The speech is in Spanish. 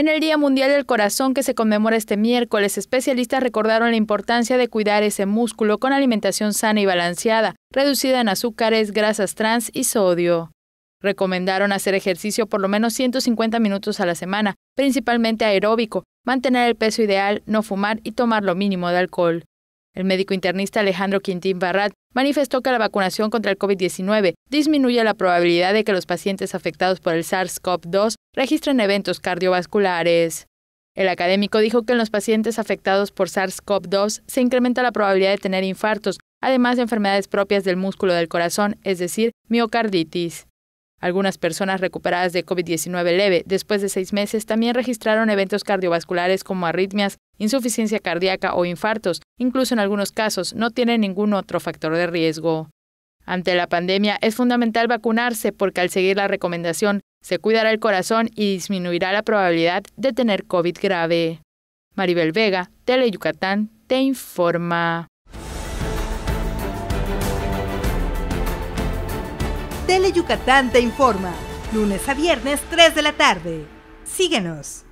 En el Día Mundial del Corazón que se conmemora este miércoles, especialistas recordaron la importancia de cuidar ese músculo con alimentación sana y balanceada, reducida en azúcares, grasas trans y sodio. Recomendaron hacer ejercicio por lo menos 150 minutos a la semana, principalmente aeróbico, mantener el peso ideal, no fumar y tomar lo mínimo de alcohol. El médico internista Alejandro Quintín Barrat manifestó que la vacunación contra el COVID-19 disminuye la probabilidad de que los pacientes afectados por el SARS-CoV-2 registren eventos cardiovasculares. El académico dijo que en los pacientes afectados por SARS-CoV-2 se incrementa la probabilidad de tener infartos, además de enfermedades propias del músculo del corazón, es decir, miocarditis. Algunas personas recuperadas de COVID-19 leve después de seis meses también registraron eventos cardiovasculares como arritmias, insuficiencia cardíaca o infartos. Incluso en algunos casos no tiene ningún otro factor de riesgo. Ante la pandemia es fundamental vacunarse porque al seguir la recomendación se cuidará el corazón y disminuirá la probabilidad de tener COVID grave. Maribel Vega, Tele Yucatán, te informa. Tele Yucatán te informa, lunes a viernes 3 de la tarde. Síguenos.